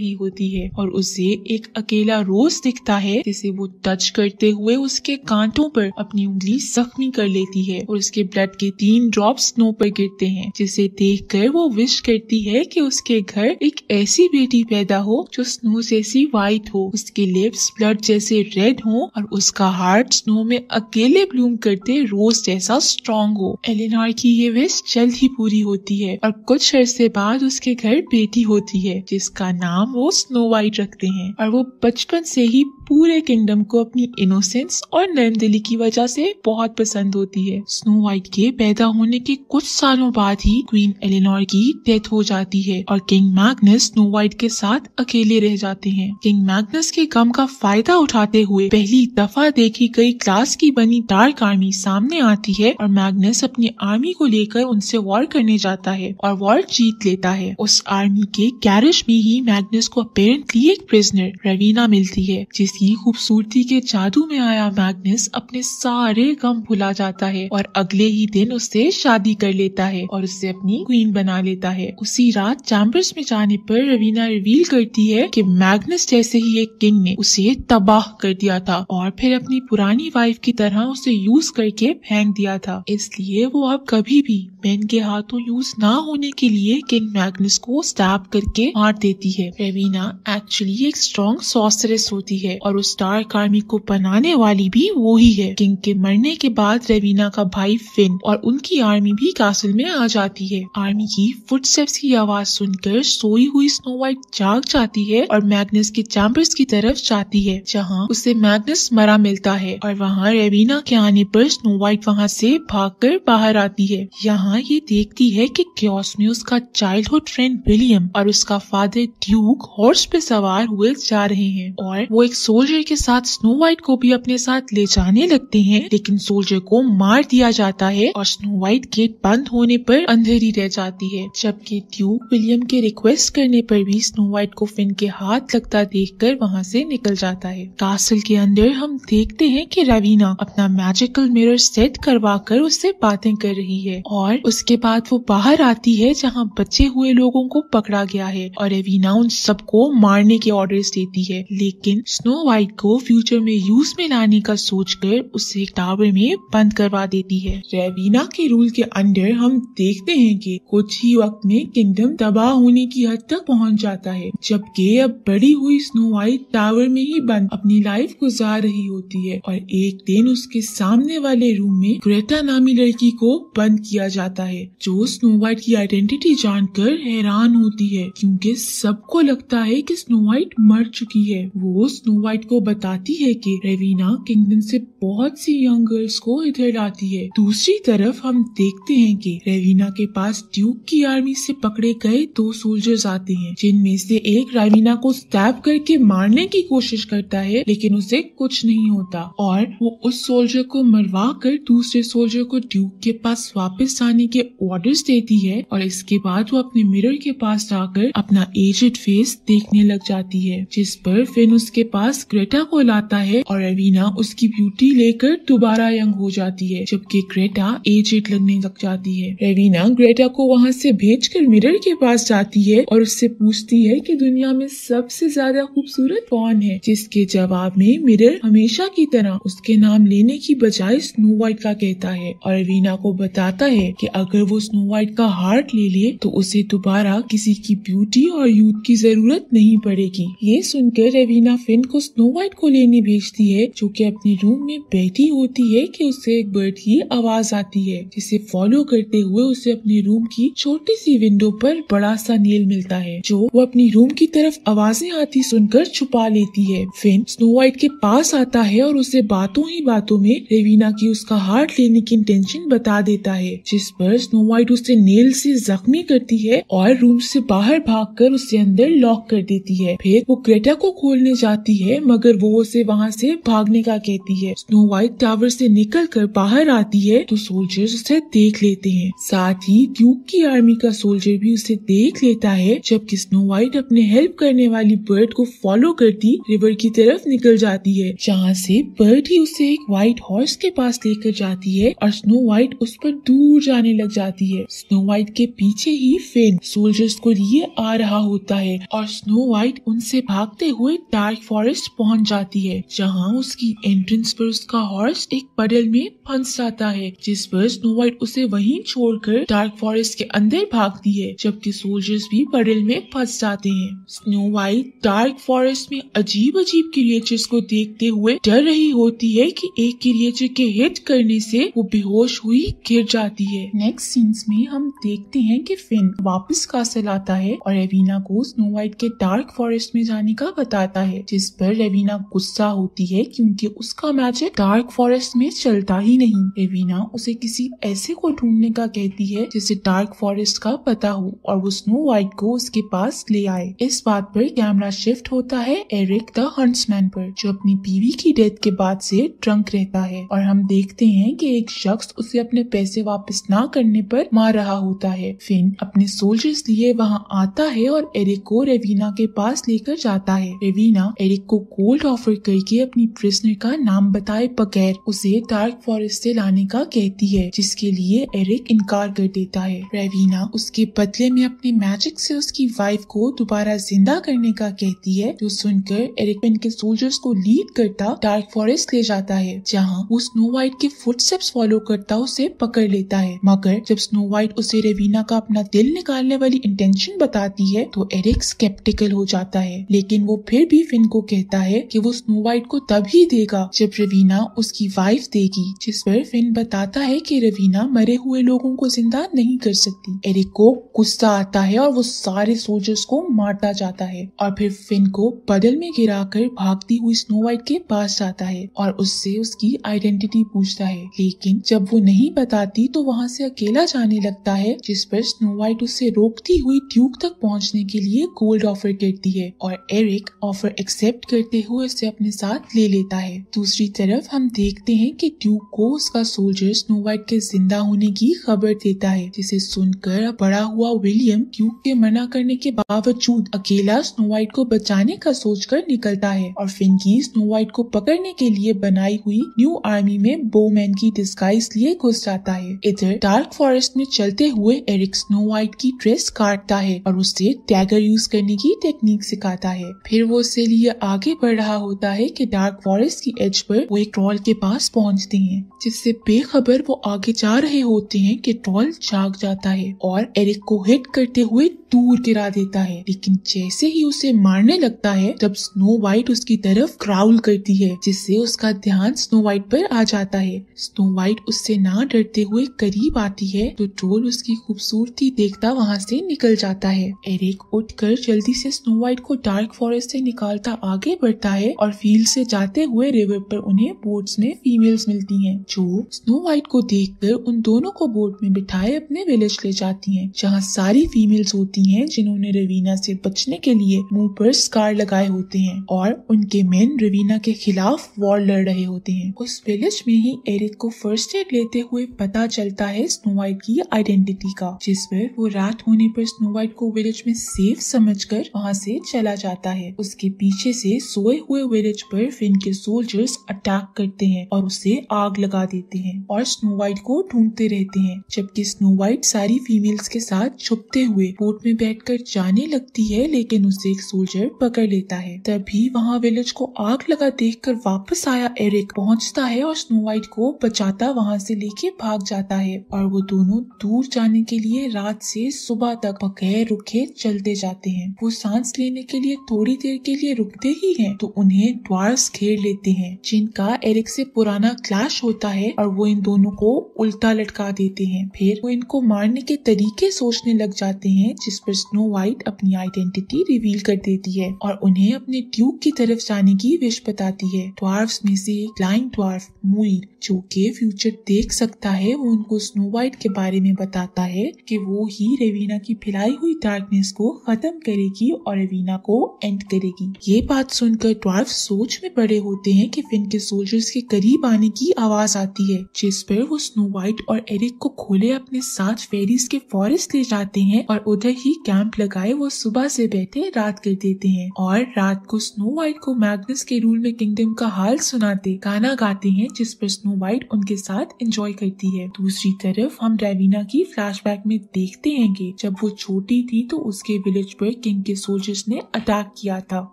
ही होती है और उसे एक अकेला रोज दिखता है जिसे वो टच करते हुए उसके कांटों पर अपनी उंगली जख्मी कर लेती है और उसके ब्लड के तीन ड्रॉप स्नो पर गिरते हैं जिसे देख कर वो विश करती है कि उसके घर एक ऐसी बेटी पैदा हो जो स्नो जैसी व्हाइट हो उसके लिप्स ब्लड जैसे रेड हो और उसका हार्ट स्नो में अकेले ब्लूम करते रोज जैसा स्ट्रॉन्ग हो एलिनार की ये विश जल्द ही पूरी होती है और कुछ अरसे बाद उसके घर बेटी होती है जिसका नाम नाम वो स्नो वाइट रखते हैं और वो बचपन से ही पूरे किंगडम को अपनी इनोसेंस और नरम दिली की वजह से बहुत पसंद होती है स्नो व्हाइट के पैदा होने के कुछ सालों बाद ही क्वीन एलिनोर की डेथ हो जाती है और किंग मैग्नस स्नो व्हाइट के साथ अकेले रह जाते हैं किंग मैग्नस के गम का फायदा उठाते हुए पहली दफा देखी गई क्लास की बनी डार्क आर्मी सामने आती है और मैग्नस अपनी आर्मी को लेकर उनसे वॉर करने जाता है और वॉर जीत लेता है उस आर्मी के कैरिश में ही मैग्नस को अपेरेंटली एक प्रिजनर रवीना मिलती है जिसकी की खूबसूरती के जादू में आया मैग्नस अपने सारे गम भुला जाता है और अगले ही दिन उससे शादी कर लेता है और उससे अपनी क्वीन बना लेता है उसी रात चैम्बर्स में जाने पर रवीना रिवील करती है कि मैग्नस जैसे ही एक किंग ने उसे तबाह कर दिया था और फिर अपनी पुरानी वाइफ की तरह उसे यूज करके फेंक दिया था इसलिए वो अब कभी भी बेन के हाथों यूज ना होने के लिए किंग मैग्नस को स्टैप करके मार देती है रेवीना एक्चुअली एक स्ट्रॉन्ग सॉसरेस होती है और उस डार्क आर्मी को बनाने वाली भी वो ही है किंग के मरने के बाद रेवीना का भाई फिन और उनकी आर्मी भी कासल में आ जाती है आर्मी की फुट की आवाज सुनकर सोई हुई स्नो वाइट जाग जाती है और मैग्नस के चैम्बर्स की तरफ जाती है जहाँ उसे मैग्नस मरा मिलता है और वहाँ रेवीना के आने पर स्नो वाइट वहाँ से भागकर बाहर आती है यहाँ माँ ये देखती है कि क्योस में उसका चाइल्डहुड फ्रेंड विलियम और उसका फादर ड्यूक हॉर्स पे सवार हुए जा रहे हैं और वो एक सोल्जर के साथ स्नो व्हाइट को भी अपने साथ ले जाने लगते हैं लेकिन सोल्जर को मार दिया जाता है और स्नो व्हाइट गेट बंद होने पर अंधेरी रह जाती है जबकि ड्यूक विलियम के रिक्वेस्ट करने पर भी स्नो वाइट को फिन के हाथ लगता देख कर वहाँ से निकल जाता है कासल के अंदर हम देखते हैं की रवीना अपना मैजिकल मिरर सेट करवा कर उससे बातें कर रही है और उसके बाद वो बाहर आती है जहाँ बचे हुए लोगों को पकड़ा गया है और एवीना उन सबको मारने के ऑर्डर्स देती है लेकिन स्नो वाइट को फ्यूचर में यूज में लाने का सोचकर उसे टावर में बंद करवा देती है रेवीना के रूल के अंडर हम देखते हैं कि कुछ ही वक्त में किंगडम तबाह होने की हद तक पहुंच जाता है जबकि अब बड़ी हुई स्नो वाइट टावर में ही बंद अपनी लाइफ गुजार रही होती है और एक दिन उसके सामने वाले रूम में ग्रेटा नामी लड़की को बंद किया जाता जाता है जो स्नो वाइट की आइडेंटिटी जानकर हैरान होती है क्योंकि सबको लगता है कि स्नो वाइट मर चुकी है वो स्नो वाइट को बताती है कि रेवीना किंगडम से बहुत सी यंग गर्ल्स को इधर लाती है दूसरी तरफ हम देखते हैं कि रेवीना के पास ड्यूक की आर्मी से पकड़े गए दो सोल्जर्स आते हैं जिनमें से एक रवीना को स्टैप करके मारने की कोशिश करता है लेकिन उसे कुछ नहीं होता और वो उस सोल्जर को मरवा कर दूसरे सोल्जर को ड्यूक के पास वापस आने बनाने के ऑर्डर्स देती है और इसके बाद वो अपने मिरर के पास जाकर अपना एजेड फेस देखने लग जाती है जिस पर फिन उसके पास ग्रेटा को लाता है और एवीना उसकी ब्यूटी लेकर दोबारा यंग हो जाती है जबकि ग्रेटा एजेड लगने लग जाती है रवीना ग्रेटा को वहाँ से भेज मिरर के पास जाती है और उससे पूछती है की दुनिया में सबसे ज्यादा खूबसूरत कौन है जिसके जवाब में मिरर हमेशा की तरह उसके नाम लेने की बजाय स्नो वाइट का कहता है और रवीना को बताता है कि अगर वो स्नो वाइट का हार्ट ले ले तो उसे दोबारा किसी की ब्यूटी और यूथ की जरूरत नहीं पड़ेगी ये सुनकर रेवीना फिन को स्नो वाइट को लेने भेजती है जो कि अपने रूम में बैठी होती है कि उसे एक बर्ड की आवाज आती है जिसे फॉलो करते हुए उसे अपने रूम की छोटी सी विंडो पर बड़ा सा नील मिलता है जो वो अपनी रूम की तरफ आवाजें आती सुनकर छुपा लेती है फिन स्नो वाइट के पास आता है और उसे बातों ही बातों में रेवीना की उसका हार्ट लेने की इंटेंशन बता देता है जिस पर स्नो व्हाइट उसे नेल से जख्मी करती है और रूम से बाहर भागकर उसे अंदर लॉक कर देती है फिर वो ग्रेटा को खोलने जाती है मगर वो उसे वहाँ से भागने का कहती है स्नो व्हाइट टावर से निकल कर बाहर आती है तो सोल्जर्स उसे देख लेते हैं साथ ही ड्यूक की आर्मी का सोल्जर भी उसे देख लेता है जबकि स्नो व्हाइट अपने हेल्प करने वाली बर्ड को फॉलो करती रिवर की तरफ निकल जाती है जहाँ से बर्ड ही उसे एक व्हाइट हॉर्स के पास लेकर जाती है और स्नो व्हाइट उस पर दूर जाने आने लग जाती है स्नो वाइट के पीछे ही फेन सोल्जर्स को लिए आ रहा होता है और स्नो वाइट उनसे भागते हुए डार्क फॉरेस्ट पहुंच जाती है जहां उसकी एंट्रेंस पर उसका हॉर्स एक पडल में फंस जाता है जिस पर स्नो वाइट उसे वहीं छोड़कर डार्क फॉरेस्ट के अंदर भागती है जबकि सोल्जर्स भी पडल में फंस जाते हैं स्नो वाइट डार्क फॉरेस्ट में अजीब अजीब क्रिएचर्स को देखते हुए डर रही होती है कि एक क्रिएचर के हिट करने से वो बेहोश हुई गिर जाती है नेक्स्ट सीन्स में हम देखते हैं कि फिन वापस कासल आता है और रेवीना को स्नो वाइट के डार्क फॉरेस्ट में जाने का बताता है जिस पर रेवीना गुस्सा होती है क्योंकि उसका मैजिक डार्क फॉरेस्ट में चलता ही नहीं रेवीना उसे किसी ऐसे को ढूंढने का कहती है जिसे डार्क फॉरेस्ट का पता हो और वो स्नो वाइट को उसके पास ले आए इस बात पर कैमरा शिफ्ट होता है एरिक द हंट्समैन पर जो अपनी बीवी की डेथ के बाद से ड्रंक रहता है और हम देखते हैं कि एक शख्स उसे अपने पैसे वापस ना ना करने पर मार रहा होता है फिन अपने सोल्जर्स लिए वहाँ आता है और एरिक को रेवीना के पास लेकर जाता है रेवीना एरिक को गोल्ड ऑफर करके अपनी प्रिजनर का नाम बताए बगैर उसे डार्क फॉरेस्ट से लाने का कहती है जिसके लिए एरिक इनकार कर देता है रेवीना उसके बदले में अपने मैजिक से उसकी वाइफ को दोबारा जिंदा करने का कहती है जो सुनकर एरिक पेन के सोल्जर्स को लीड करता डार्क फॉरेस्ट ले जाता है जहाँ वो स्नो वाइट के फुटस्टेप्स फॉलो करता उसे पकड़ लेता है मगर जब स्नो वाइट उसे रेवीना का अपना दिल निकालने वाली इंटेंशन बताती है तो एरिक स्केप्टिकल हो जाता है लेकिन वो फिर भी फिन को कहता है कि वो स्नो वाइट को तभी देगा जब रवीना उसकी वाइफ देगी जिस पर फिन बताता है कि रवीना मरे हुए लोगों को जिंदा नहीं कर सकती एरिक को गुस्सा आता है और वो सारे सोल्जर्स को मारता जाता है और फिर फिन को बदल में गिरा कर भागती हुई स्नो वाइट के पास जाता है और उससे उसकी आइडेंटिटी पूछता है लेकिन जब वो नहीं बताती तो वहाँ से उसे अकेला जाने लगता है जिस पर स्नो वाइट उसे रोकती हुई ट्यूक तक पहुंचने के लिए गोल्ड ऑफर करती है और एरिक ऑफर एक्सेप्ट करते हुए उसे अपने साथ ले लेता है दूसरी तरफ हम देखते हैं कि ट्यूक को उसका सोल्जर स्नो वाइट के जिंदा होने की खबर देता है जिसे सुनकर बड़ा हुआ विलियम ड्यूक के मना करने के बावजूद अकेला स्नो वाइट को बचाने का कर निकलता है और फिंकी स्नो वाइट को पकड़ने के लिए बनाई हुई न्यू आर्मी में बोमैन की डिस्काइज लिए घुस जाता है इधर डार्क फॉरेस्ट में चलते हुए एरिक स्नो वाइट की ड्रेस काटता है और उसे टैगर यूज करने की टेक्निक सिखाता है फिर वो उससे लिए आगे बढ़ रहा होता है कि डार्क फॉरेस्ट की एज पर वो एक ट्रॉल के पास पहुंचते हैं जिससे बेखबर वो आगे जा रहे होते हैं कि ट्रॉल जाग जाता है और एरिक को हिट करते हुए दूर गिरा देता है लेकिन जैसे ही उसे मारने लगता है तब स्नो वाइट उसकी तरफ क्राउल करती है जिससे उसका ध्यान स्नो व्हाइट पर आ जाता है स्नो व्हाइट उससे ना डरते हुए करीब पाती है तो चोर उसकी खूबसूरती देखता वहाँ से निकल जाता है एरिक उठकर जल्दी से स्नो वाइट को डार्क फॉरेस्ट से निकालता आगे बढ़ता है और फील्ड से जाते हुए रिवर पर उन्हें बोट्स में फीमेल्स मिलती हैं जो स्नो वाइट को देखकर उन दोनों को बोट में बिठाए अपने विलेज ले जाती हैं जहाँ सारी फीमेल्स होती हैं जिन्होंने रवीना से बचने के लिए मुंह पर स्कार लगाए होते हैं और उनके मेन रवीना के खिलाफ वॉर लड़ रहे होते हैं उस विलेज में ही एरिक को फर्स्ट एड लेते हुए पता चलता है है स्नो वाइट की आइडेंटिटी का जिस पर वो रात होने पर स्नो वाइट को विलेज में सेफ समझकर वहाँ से चला जाता है उसके पीछे से सोए हुए विलेज पर फिन के सोल्जर्स अटैक करते हैं और उसे आग लगा देते हैं और स्नो वाइट को ढूंढते रहते हैं जबकि स्नो वाइट सारी फीमेल्स के साथ छुपते हुए बोट में बैठ जाने लगती है लेकिन उसे एक सोल्जर पकड़ लेता है तभी वहाँ विलेज को आग लगा देख कर वापस आया एरिक पहुँचता है और स्नो वाइट को बचाता वहाँ से लेके भाग जाता है और वो दोनों दूर जाने के लिए रात से सुबह तक बगैर रुके चलते जाते हैं वो सांस लेने के लिए थोड़ी देर के लिए रुकते ही हैं तो उन्हें ड्वार्स घेर लेते हैं जिनका एरिक से पुराना क्लैश होता है और वो इन दोनों को उल्टा लटका देते हैं फिर वो इनको मारने के तरीके सोचने लग जाते हैं जिस पर स्नो वाइट अपनी आइडेंटिटी रिवील कर देती है और उन्हें अपने ट्यूब की तरफ जाने की विश बताती है ड्वार्फ्स में से क्लाइंट ड्वार्फ मुइर जो के फ्यूचर देख सकता है वो उनको स्नो स्नो वाइट के बारे में बताता है कि वो ही रेवीना की फैलाई हुई डार्कनेस को खत्म करेगी और रेवीना को एंड करेगी ये बात सुनकर ड्वार्फ सोच में बड़े होते हैं कि फिन के सोल्जर्स के करीब आने की आवाज आती है जिस पर वो स्नो वाइट और एरिक को खोले अपने साथ फेरीज के फॉरेस्ट ले जाते हैं और उधर ही कैंप लगाए वो सुबह से बैठे रात कर देते हैं और रात को स्नो वाइट को मैग्नस के रूल में किंगडम का हाल सुनाते गाना गाते हैं जिस पर स्नो वाइट उनके साथ एंजॉय करती है दूसरी तरफ नैरिफ हम रेवीना की फ्लैशबैक में देखते हैं कि जब वो छोटी थी तो उसके विलेज पर किंग के सोल्जर्स ने अटैक किया था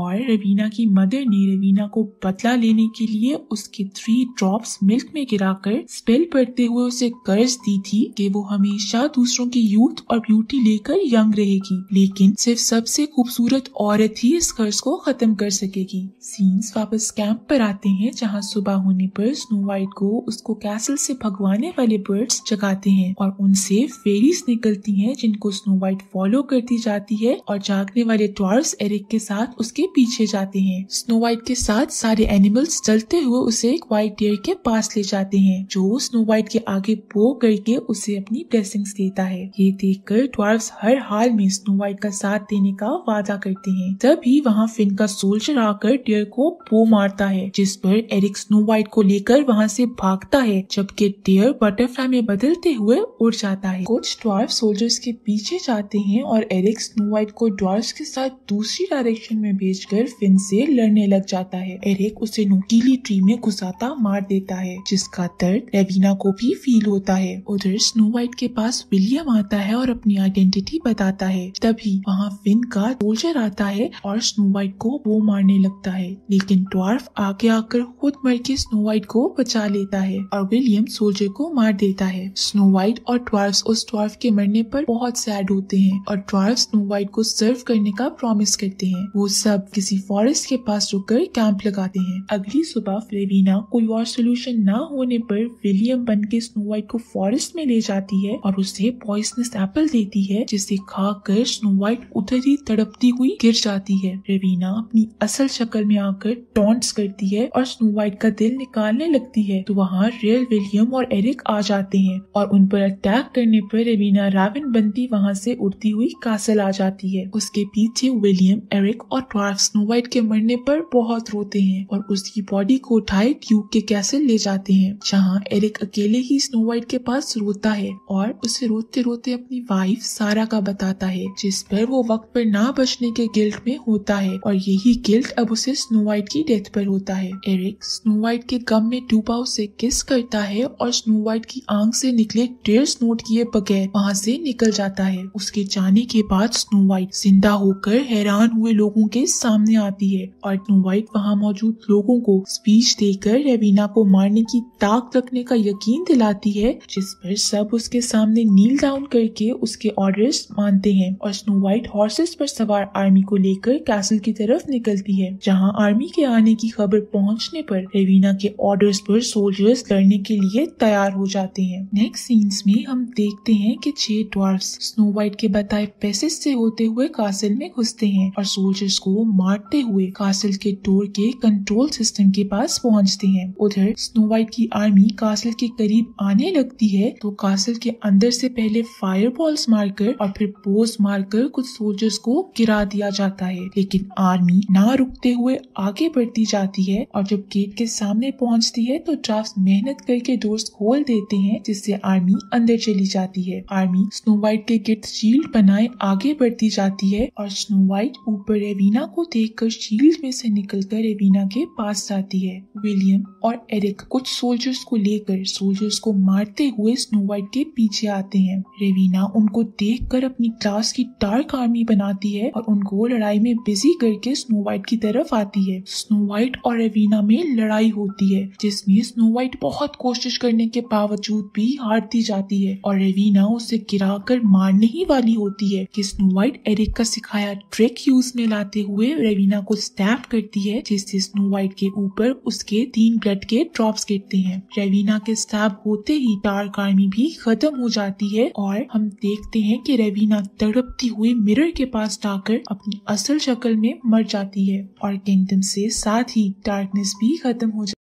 और रवीना की मदर ने रवीना को बदला लेने के लिए उसके थ्री ड्रॉप्स मिल्क में गिराकर स्पेल पढ़ते हुए उसे कर्ज दी थी कि वो हमेशा दूसरों की यूथ और ब्यूटी लेकर यंग रहेगी लेकिन सिर्फ सबसे खूबसूरत औरत ही इस कर्ज को खत्म कर सकेगी सीन्स वापस कैंप पर आते हैं जहाँ सुबह होने पर स्नो वाइट को उसको कैसल से भगवाने वाले बर्ड्स जगाते हैं और उनसे फेरीज निकलती हैं जिनको स्नो वाइट फॉलो करती जाती है और जागने वाले ट्वार्स एरिक के साथ उसके पीछे जाते हैं स्नो वाइट के साथ सारे एनिमल्स चलते हुए उसे एक व्हाइट डियर के पास ले जाते हैं जो स्नो वाइट के आगे बो करके उसे अपनी ब्लेसिंग्स देता है ये देख कर ट्वार्स हर हाल में स्नो वाइट का साथ देने का वादा करते हैं तभी वहाँ फिन का सोल्जर आकर डियर को पो मारता है जिस पर एरिक स्नो वाइट को लेकर वहाँ से भागता है जबकि डियर बटरफ्लाई में बदल उड़ते हुए उड़ जाता है कुछ ड्वार्फ सोल्जर्स के पीछे जाते हैं और एरिक स्नो वाइट को ड्वार्फ के साथ दूसरी डायरेक्शन में भेजकर फिन से लड़ने लग जाता है एरिक उसे नोकीली ट्री में घुसाता मार देता है जिसका दर्द रेवीना को भी फील होता है उधर स्नो वाइट के पास विलियम आता है और अपनी आइडेंटिटी बताता है तभी वहाँ फिन का सोल्जर आता है और स्नो वाइट को वो मारने लगता है लेकिन ड्वार्फ आगे आकर खुद मर के स्नो वाइट को बचा लेता है और विलियम सोल्जर को मार देता है स्नो वाइट और ट्वार्फ उस ट्वार्फ के मरने पर बहुत सैड होते हैं और ट्वार्फ स्नो वाइट को सर्व करने का प्रॉमिस करते हैं वो सब किसी फॉरेस्ट के पास रुककर कैंप लगाते हैं अगली सुबह फ्लेविना कोई और सोल्यूशन न होने पर विलियम बन के स्नो वाइट को फॉरेस्ट में ले जाती है और उसे पॉइसनस एप्पल देती है जिसे खाकर स्नो वाइट उधर ही तड़पती हुई गिर जाती है रेवीना अपनी असल शक्ल में आकर टॉन्ट्स करती है और स्नो वाइट का दिल निकालने लगती है तो वहाँ रियल विलियम और एरिक आ जाते हैं और उन पर अटैक करने पर रेबीना रावन बनती वहां से उड़ती हुई कासल आ जाती है उसके पीछे विलियम एरिक और ट्वार्फ स्नो वाइट के मरने पर बहुत रोते हैं और उसकी बॉडी को उठाए ट्यूब के कैसल ले जाते हैं जहाँ एरिक अकेले ही स्नो वाइट के पास रोता है और उसे रोते रोते अपनी वाइफ सारा का बताता है जिस पर वो वक्त पर ना बचने के गिल्ट में होता है और यही गिल्ट अब उसे स्नो वाइट की डेथ पर होता है एरिक स्नो वाइट के गम में डूबा उसे किस करता है और स्नो वाइट की आंख से निकले टेयर्स नोट किए बगैर वहाँ से निकल जाता है उसके जाने के बाद स्नो वाइट जिंदा होकर हैरान हुए लोगों के सामने आती है और स्नो वाइट वहाँ मौजूद लोगों को स्पीच देकर रेवीना को मारने की ताक रखने का यकीन दिलाती है जिस पर सब उसके सामने नील डाउन करके उसके ऑर्डर्स मानते हैं और स्नो वाइट हॉर्सेस पर सवार आर्मी को लेकर कैसल की तरफ निकलती है जहाँ आर्मी के आने की खबर पहुँचने पर रेवीना के ऑर्डर्स पर सोल्जर्स लड़ने के लिए तैयार हो जाते हैं नेक्स्ट सीन्स में हम देखते हैं कि छह ड्वार्फ स्नो वाइट के बताए पैसेज से होते हुए कासिल में घुसते हैं और सोल्जर्स को मारते हुए कासिल के डोर के कंट्रोल सिस्टम के पास पहुंचते हैं उधर स्नो वाइट की आर्मी कासिल के करीब आने लगती है तो कासिल के अंदर से पहले फायर बॉल्स मारकर और फिर पोज मारकर कुछ सोल्जर्स को गिरा दिया जाता है लेकिन आर्मी ना रुकते हुए आगे बढ़ती जाती है और जब गेट के सामने पहुंचती है तो ड्राफ्ट मेहनत करके डोर्स खोल देते हैं जिससे आर्मी अंदर चली जाती है आर्मी स्नो वाइट के गिर्द शील्ड बनाए आगे बढ़ती जाती है और स्नो वाइट ऊपर रेवीना को देखकर शील्ड में से निकलकर रेवीना के पास जाती है विलियम और एरिक कुछ सोल्जर्स को लेकर सोल्जर्स को मारते हुए स्नो व्हाइट के पीछे आते हैं रेवीना उनको देख कर अपनी क्लास की डार्क आर्मी बनाती है और उनको लड़ाई में बिजी करके स्नो व्हाइट की तरफ आती है स्नो व्हाइट और रेवीना में लड़ाई होती है जिसमें स्नो व्हाइट बहुत कोशिश करने के बावजूद भी मार दी जाती है और रेवीना उसे गिराकर मारने ही वाली होती है कि स्नो वाइट एरिक का सिखाया ट्रिक यूज में लाते हुए रेवीना को स्टैप करती है जिससे स्नो वाइट के ऊपर उसके तीन ब्लड के ड्रॉप्स गिरते हैं रेवीना के स्टैप होते ही डार्क आर्मी भी खत्म हो जाती है और हम देखते हैं कि रेवीना तड़पती हुई मिरर के पास जाकर अपनी असल शक्ल में मर जाती है और किंगडम से साथ ही डार्कनेस भी खत्म हो जाती